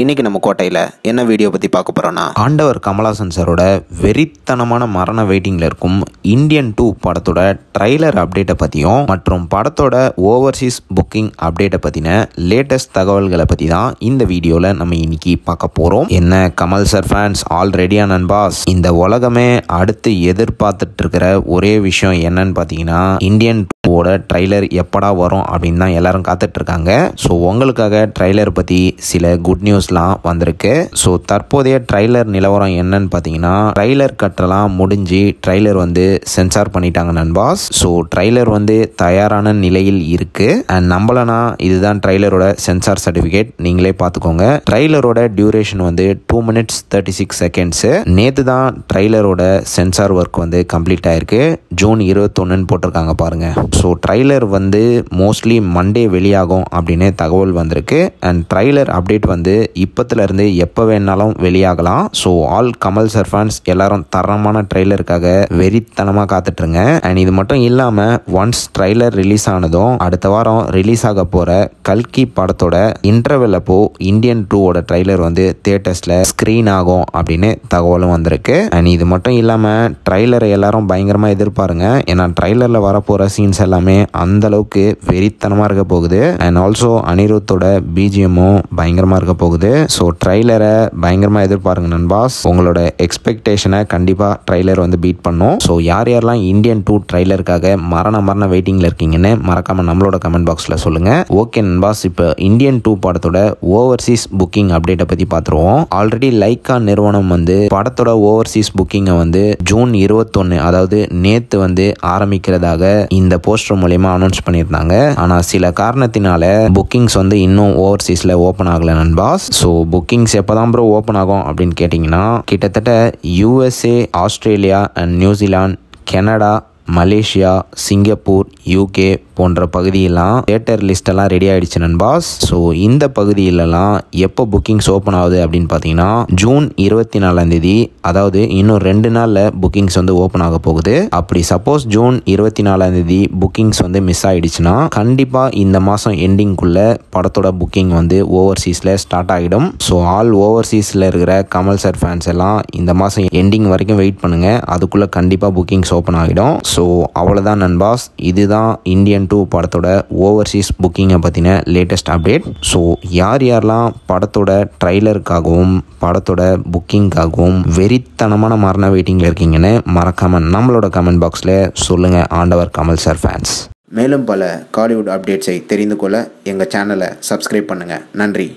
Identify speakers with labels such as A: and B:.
A: இன்றைக்கி நம்ம கோட்டையில் என்ன வீடியோ பற்றி பார்க்க போகிறோன்னா ஆண்டவர் கமலாசன் சாரோட வெறித்தனமான மரண வெயிட்டிங்கில் இருக்கும் இந்தியன் டூ படத்தோட ட்ரைலர் அப்டேட்டை பற்றியும் மற்றும் படத்தோட ஓவர்சீஸ் புக்கிங் அப்டேட்டை பற்றின லேட்டஸ்ட் தகவல்களை பற்றி தான் இந்த வீடியோவில் நம்ம இன்னைக்கு பார்க்க போகிறோம் என்ன கமல் சார் ஃபேன்ஸ் ஆல்ரெடியா நண்பாஸ் இந்த உலகமே அடுத்து எதிர்பார்த்துட்டு இருக்கிற ஒரே விஷயம் என்னன்னு பார்த்தீங்கன்னா இந்தியன் டூவோட ட்ரைலர் எப்படா வரும் அப்படின்னு தான் எல்லாரும் காத்துட்ருக்காங்க ஸோ உங்களுக்காக ட்ரைலர் பற்றி சில குட் நியூஸ் நியூஸ்லாம் வந்திருக்கு ஸோ தற்போதைய ட்ரைலர் நிலவரம் என்னன்னு பார்த்தீங்கன்னா ட்ரைலர் கட்டெல்லாம் முடிஞ்சு ட்ரைலர் வந்து சென்சார் பண்ணிட்டாங்க நண்பாஸ் ஸோ ட்ரைலர் வந்து தயாரான நிலையில் இருக்கு அண்ட் நம்பலனா இதுதான் ட்ரைலரோட சென்சார் சர்டிஃபிகேட் நீங்களே பார்த்துக்கோங்க ட்ரைலரோட டியூரேஷன் வந்து two minutes thirty six seconds நேற்று தான் ட்ரைலரோட சென்சார் ஒர்க் வந்து கம்ப்ளீட் ஆயிருக்கு ஜூன் இருபத்தொன்னுன்னு போட்டிருக்காங்க பாருங்க ஸோ ட்ரைலர் வந்து மோஸ்ட்லி மண்டே வெளியாகும் அப்படின்னு தகவல் வந்திருக்கு அண்ட் ட்ரைலர் அப்டேட் வந்து இப்போத்துலேருந்து எப்போ வேணாலும் வெளியாகலாம் so all Kamal sir fans எல்லாரும் தரமான ட்ரெய்லருக்காக வெறித்தனமாக காத்துட்ருங்க அண்ட் இது மட்டும் இல்லாமல் ஒன்ஸ் ட்ரெய்லர் ரிலீஸ் ஆனதும் அடுத்த வாரம் ரிலீஸ் ஆக போகிற கல்கி படத்தோட இன்டர்வெல் அப்போ இந்தியன் டூவோட ட்ரெய்லர் வந்து தியேட்டர்ஸில் ஸ்க்ரீன் ஆகும் அப்படின்னு தகவலும் வந்திருக்கு அண்ட் இது மட்டும் இல்லாமல் ட்ரைலரை எல்லாரும் பயங்கரமாக எதிர்பாருங்க ஏன்னா ட்ரைலரில் வரப்போகிற சீன்ஸ் எல்லாமே அந்த அளவுக்கு வெறித்தனமாக இருக்க போகுது அண்ட் ஆல்சோ அனிருத்தோட பிஜிஎம்மும் பயங்கரமாக இருக்க போகுது போகுது ஸோ ட்ரைலரை பயங்கரமாக எதிர்பாருங்க நண்பாஸ் உங்களோட எக்ஸ்பெக்டேஷனை கண்டிப்பாக ட்ரைலர் வந்து பீட் பண்ணும் ஸோ யார் யாரெல்லாம் இந்தியன் டூ ட்ரைலருக்காக மரண மரண வெயிட்டிங்கில் இருக்கீங்கன்னு மறக்காமல் நம்மளோட கமெண்ட் பாக்ஸில் சொல்லுங்கள் ஓகே நண்பாஸ் இப்போ இந்தியன் டூ படத்தோட ஓவர்சீஸ் புக்கிங் அப்டேட்டை பற்றி பார்த்துருவோம் ஆல்ரெடி லைக்கா நிறுவனம் வந்து படத்தோட ஓவர்சீஸ் புக்கிங்கை வந்து ஜூன் இருபத்தொன்று அதாவது நேற்று வந்து ஆரம்பிக்கிறதாக இந்த போஸ்டர் மூலயமா அனௌன்ஸ் பண்ணியிருந்தாங்க ஆனால் சில காரணத்தினால புக்கிங்ஸ் வந்து இன்னும் ஓவர்சீஸில் ஓப்பன் ஆகலை நண்பாஸ் ஸோ புக்கிங்ஸ் எப்போ தான் ப்ரோ ஓப்பன் ஆகும் அப்படின்னு கேட்டிங்கன்னா கிட்டத்தட்ட USA Australia and New Zealand Canada Malaysia Singapore UK போன்ற பகுதியெல்லாம் தேட்டர் லிஸ்டெல்லாம் ரெடி ஆகிடுச்சு நண்பாஸ் ஸோ இந்த பகுதியிலலாம் எப்போ புக்கிங்ஸ் ஓப்பன் ஆகுது அப்படின்னு பார்த்தீங்கன்னா ஜூன் இருபத்தி நாலாம் தேதி அதாவது இன்னும் ரெண்டு நாளில் புக்கிங்ஸ் வந்து ஓப்பன் ஆக போகுது அப்படி சப்போஸ் ஜூன் இருபத்தி நாலாம் தேதி புக்கிங்ஸ் வந்து மிஸ் ஆகிடுச்சுன்னா கண்டிப்பாக இந்த மாதம் எண்டிங்குள்ளே படத்தோட புக்கிங் வந்து ஓவர்சீஸில் ஸ்டார்ட் ஆகிடும் ஸோ ஆல் ஓவர்சீஸில் இருக்கிற கமல் சார் ஃபேன்ஸ் எல்லாம் இந்த மாதம் எண்டிங் வரைக்கும் வெயிட் பண்ணுங்கள் அதுக்குள்ளே கண்டிப்பாக புக்கிங்ஸ் ஓப்பன் ஆகிடும் ஸோ அவ்வளோதான் நண்பாஸ் இதுதான் இந்தியன் சீசன் டூ படத்தோட ஓவர்சீஸ் புக்கிங்கை பற்றின லேட்டஸ்ட் அப்டேட் ஸோ யார் யாரெல்லாம் படத்தோட ட்ரைலருக்காகவும் படத்தோட புக்கிங்காகவும் வெறித்தனமான மரண வெயிட்டிங்கில் இருக்கீங்கன்னு மறக்காமல் நம்மளோட கமெண்ட் பாக்ஸில் சொல்லுங்கள் ஆண்டவர் கமல் சார் ஃபேன்ஸ் மேலும் பல காலிவுட் அப்டேட்ஸை தெரிந்து கொள்ள எங்கள் சேனலை சப்ஸ்கிரைப் பண்ணுங்கள் நன்றி